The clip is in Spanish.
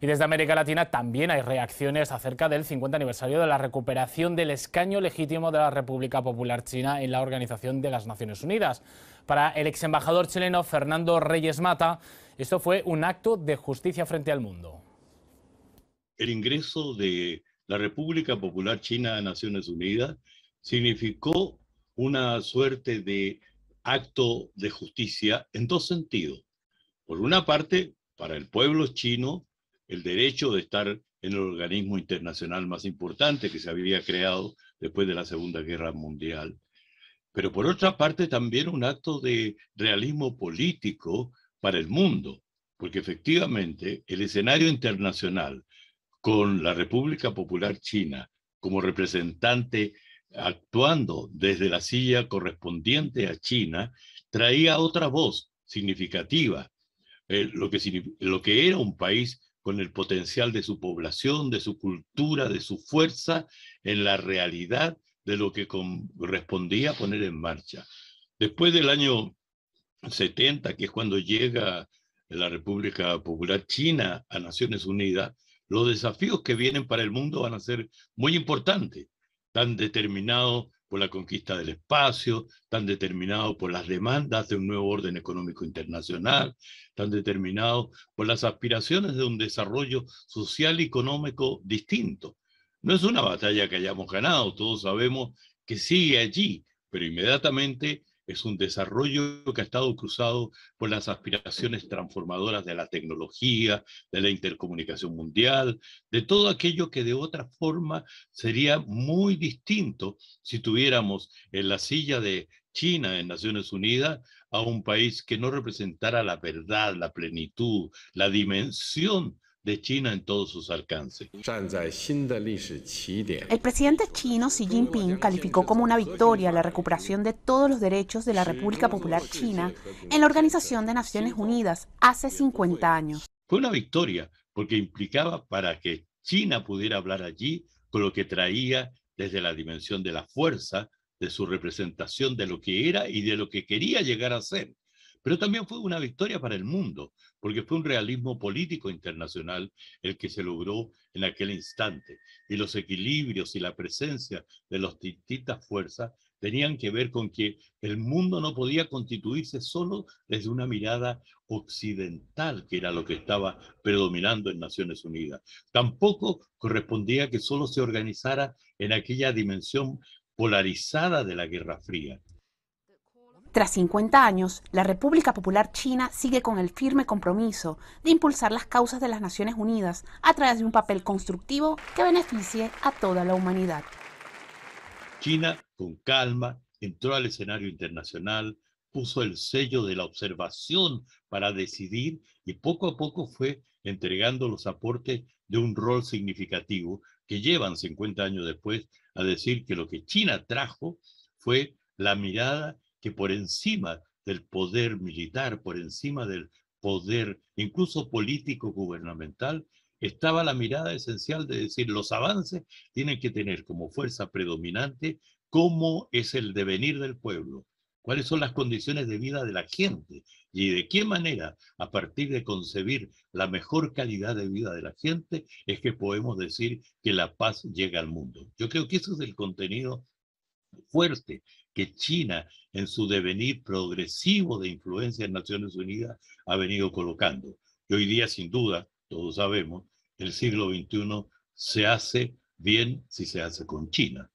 Y desde América Latina también hay reacciones acerca del 50 aniversario de la recuperación del escaño legítimo de la República Popular China en la Organización de las Naciones Unidas. Para el ex embajador chileno Fernando Reyes Mata, esto fue un acto de justicia frente al mundo. El ingreso de la República Popular China a Naciones Unidas significó una suerte de acto de justicia en dos sentidos. Por una parte, para el pueblo chino, el derecho de estar en el organismo internacional más importante que se había creado después de la Segunda Guerra Mundial. Pero por otra parte también un acto de realismo político para el mundo, porque efectivamente el escenario internacional con la República Popular China como representante actuando desde la silla correspondiente a China, traía otra voz significativa, eh, lo, que, lo que era un país con el potencial de su población, de su cultura, de su fuerza, en la realidad de lo que correspondía poner en marcha. Después del año 70, que es cuando llega la República Popular China a Naciones Unidas, los desafíos que vienen para el mundo van a ser muy importantes, tan determinados por la conquista del espacio, tan determinado por las demandas de un nuevo orden económico internacional, tan determinado por las aspiraciones de un desarrollo social y económico distinto. No es una batalla que hayamos ganado, todos sabemos que sigue allí, pero inmediatamente es un desarrollo que ha estado cruzado por las aspiraciones transformadoras de la tecnología, de la intercomunicación mundial, de todo aquello que de otra forma sería muy distinto si tuviéramos en la silla de China en Naciones Unidas a un país que no representara la verdad, la plenitud, la dimensión de China en todos sus alcances. El presidente chino Xi Jinping calificó como una victoria la recuperación de todos los derechos de la República Popular China en la Organización de Naciones Unidas hace 50 años. Fue una victoria porque implicaba para que China pudiera hablar allí con lo que traía desde la dimensión de la fuerza, de su representación de lo que era y de lo que quería llegar a ser. Pero también fue una victoria para el mundo, porque fue un realismo político internacional el que se logró en aquel instante. Y los equilibrios y la presencia de las distintas fuerzas tenían que ver con que el mundo no podía constituirse solo desde una mirada occidental, que era lo que estaba predominando en Naciones Unidas. Tampoco correspondía que solo se organizara en aquella dimensión polarizada de la Guerra Fría. Tras 50 años, la República Popular China sigue con el firme compromiso de impulsar las causas de las Naciones Unidas a través de un papel constructivo que beneficie a toda la humanidad. China, con calma, entró al escenario internacional, puso el sello de la observación para decidir y poco a poco fue entregando los aportes de un rol significativo que llevan 50 años después a decir que lo que China trajo fue la mirada que por encima del poder militar, por encima del poder incluso político gubernamental, estaba la mirada esencial de decir los avances tienen que tener como fuerza predominante cómo es el devenir del pueblo, cuáles son las condiciones de vida de la gente y de qué manera, a partir de concebir la mejor calidad de vida de la gente, es que podemos decir que la paz llega al mundo. Yo creo que eso es el contenido fuerte que China, en su devenir progresivo de influencia en Naciones Unidas, ha venido colocando. Y hoy día, sin duda, todos sabemos, el siglo XXI se hace bien si se hace con China.